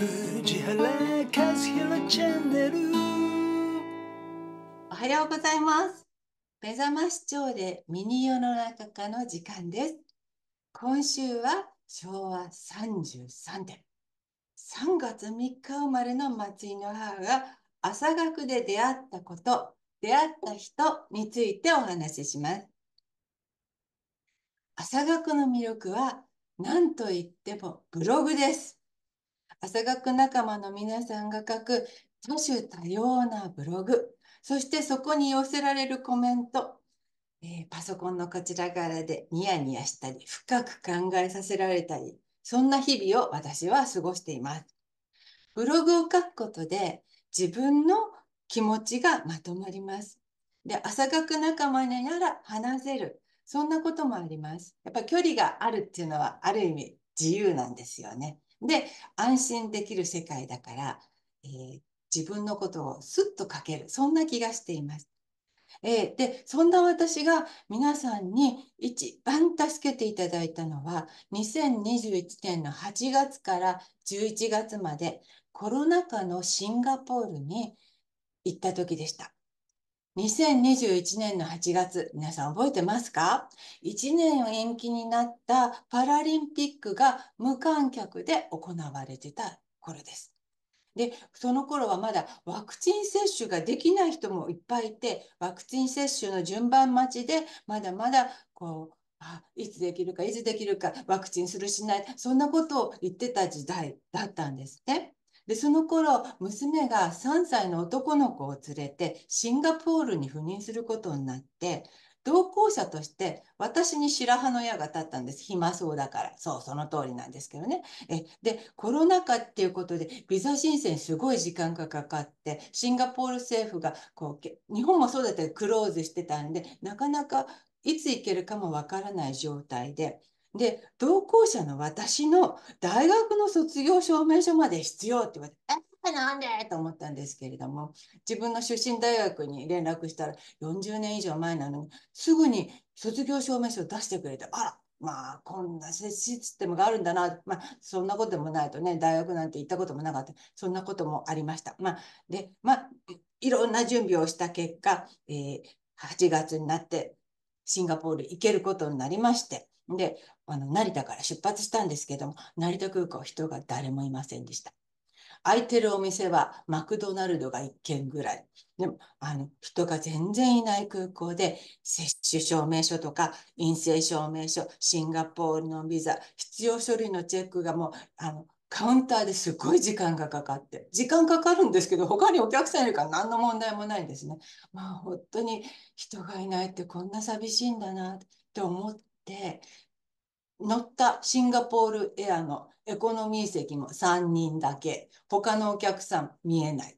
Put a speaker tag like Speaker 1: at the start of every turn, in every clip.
Speaker 1: おはようございます目覚まし朝でミニ世の中化の時間です今週は昭和33年3月3日生まれの松井の母が朝学で出会ったこと出会った人についてお話しします朝学の魅力は何といってもブログです朝学仲間の皆さんが書く多種多様なブログ、そしてそこに寄せられるコメント、えー、パソコンのこちらからでニヤニヤしたり、深く考えさせられたり、そんな日々を私は過ごしています。ブログを書くことで自分の気持ちがまとまります。で、朝学仲間になら話せる。そんなこともあります。やっぱ距離があるっていうのはある意味自由なんですよね。で、安心できる世界だから、えー、自分のことをスッと書ける。そんな気がしています。えー、で、そんな私が皆さんに一番助けていただいたのは、2021年の8月から11月までコロナ禍のシンガポールに行った時でした。2021年の8月、皆さん覚えてますか ?1 年延期になったパラリンピックが無観客で行われてた頃です。で、その頃はまだワクチン接種ができない人もいっぱいいて、ワクチン接種の順番待ちで、まだまだこう、あいつできるか、いつできるか、ワクチンするしない、そんなことを言ってた時代だったんですね。で、その頃、娘が3歳の男の子を連れてシンガポールに赴任することになって、同行者として私に白羽の矢が立ったんです。暇そうだから。そう、その通りなんですけどね。えで、コロナ禍っていうことで、ビザ申請にすごい時間がかかって、シンガポール政府がこう、日本もそうだったけどクローズしてたんで、なかなかいつ行けるかもわからない状態で、で、同行者の私の大学の卒業証明書まで必要って言われて、え、なんでと思ったんですけれども、自分の出身大学に連絡したら40年以上前なのに、すぐに卒業証明書を出してくれて、あら、まあ、こんなシステムがあるんだな。まあ、そんなこともないとね、大学なんて行ったこともなかった。そんなこともありました。まあ、で、まあ、いろんな準備をした結果、えー、8月になってシンガポール行けることになりまして、で、あの、成田から出発したんですけども、成田空港人が誰もいませんでした。空いてるお店はマクドナルドが1軒ぐらい。でも、あの、人が全然いない空港で、接種証明書とか、陰性証明書、シンガポールのビザ、必要書類のチェックがもう、あの、カウンターですごい時間がかかって、時間かかるんですけど、他にお客さんいるから何の問題もないんですね。まあ、本当に人がいないってこんな寂しいんだなって思って、乗ったシンガポールエアのエコノミー席も3人だけ、他のお客さん見えない。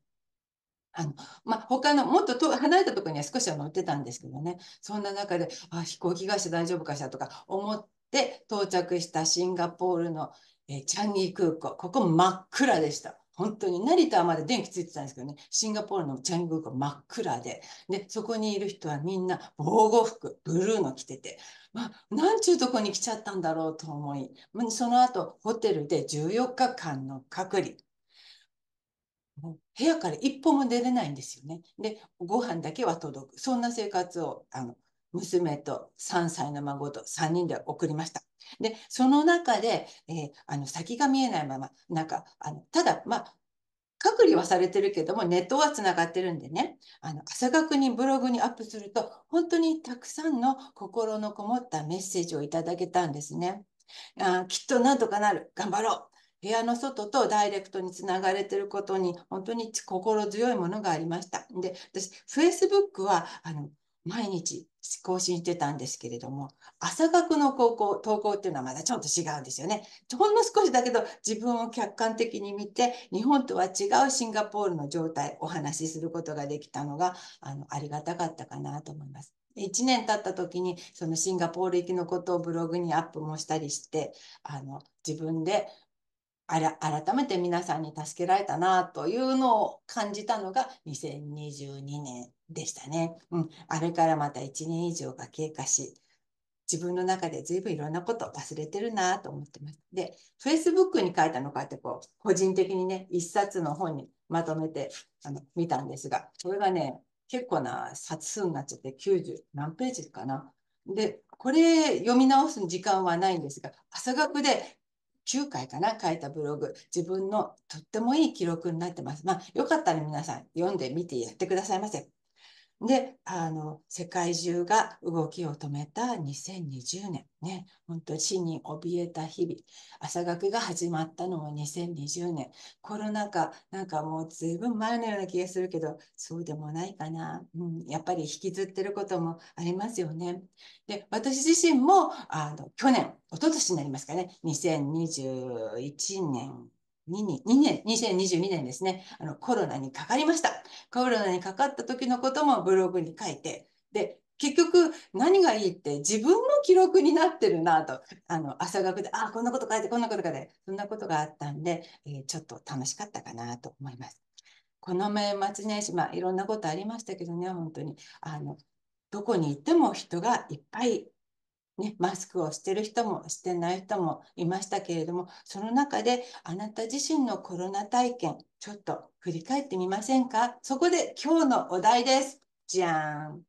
Speaker 1: あの、まあ、他の、もっと離れたところには少しは乗ってたんですけどね、そんな中で、あ、飛行機会社大丈夫かしらとか思って到着したシンガポールのえチャンギ空港、ここ真っ暗でした。本当に成田はまだ電気ついてたんですけどね、シンガポールのチャングルが真っ暗で、で、そこにいる人はみんな防護服、ブルーの着てて、まあ、なんちゅうとこに来ちゃったんだろうと思い、その後、ホテルで14日間の隔離。もう部屋から一歩も出れないんですよね。で、ご飯だけは届く。そんな生活を、あの、娘と3歳の孫と3人で送りました。で、その中で、えー、あの先が見えないまま、なんか、あのただ、まあ、隔離はされてるけども、ネットはつながってるんでね、あの朝学にブログにアップすると、本当にたくさんの心のこもったメッセージをいただけたんですね。あきっとなんとかなる、頑張ろう。部屋の外とダイレクトにつながれてることに本当に心強いものがありました。で、私、はあの毎日更新してたんですけれども、朝学の高校、投稿っていうのはまだちょっと違うんですよね。ほんの少しだけど自分を客観的に見て、日本とは違うシンガポールの状態、お話しすることができたのが、あの、ありがたかったかなと思います。1年経った時に、そのシンガポール行きのことをブログにアップもしたりして、あの、自分であら改めて皆さんに助けられたなというのを感じたのが2022年でしたね。うん、あれからまた1年以上が経過し、自分の中で随分いろんなことを忘れてるなと思ってます。で、Facebook に書いたのかってこう、個人的にね、一冊の本にまとめてあの見たんですが、これがね、結構な冊数になっちゃって90何ページかな。で、これ読み直す時間はないんですが、朝学で9回かな、書いたブログ、自分のとってもいい記録になってます。まあ、よかったら皆さん読んでみてやってくださいませ。で、あの、世界中が動きを止めた2020年、ね、本当死に怯えた日々、朝学が始まったのは2020年、コロナ禍、なんかもうずいぶん前のような気がするけど、そうでもないかな。うん、やっぱり引きずってることもありますよね。で、私自身も、あの、去年、一昨年になりますかね、2021年2年、2022年ですね、あの、コロナにかかりました。コロナにかかった時のこともブログに書いて、で、結局何がいいって自分の記録になってるなと、あの、朝学で、あ、こんなこと書いて、こんなこと書いて、そんなことがあったんで、えー、ちょっと楽しかったかなと思います。この年末年始、まあ、いろんなことありましたけどね、本当に。あの、どこに行っても人がいっぱいね、マスクをしてる人もしてない人もいましたけれどもその中であなた自身のコロナ体験ちょっと振り返ってみませんかそこで今日のお題ですじゃん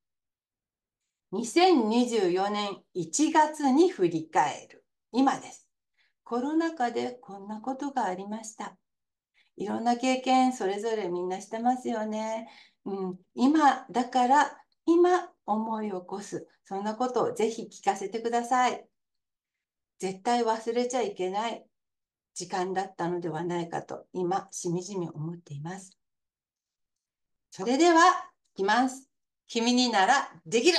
Speaker 1: 2024年1月に振り返る今ですコロナ禍でこんなことがありましたいろんな経験それぞれみんなしてますよね、うん、今だから今思い起こす。そんなことをぜひ聞かせてください。絶対忘れちゃいけない時間だったのではないかと今しみじみ思っています。それでは、いきます。君にならできる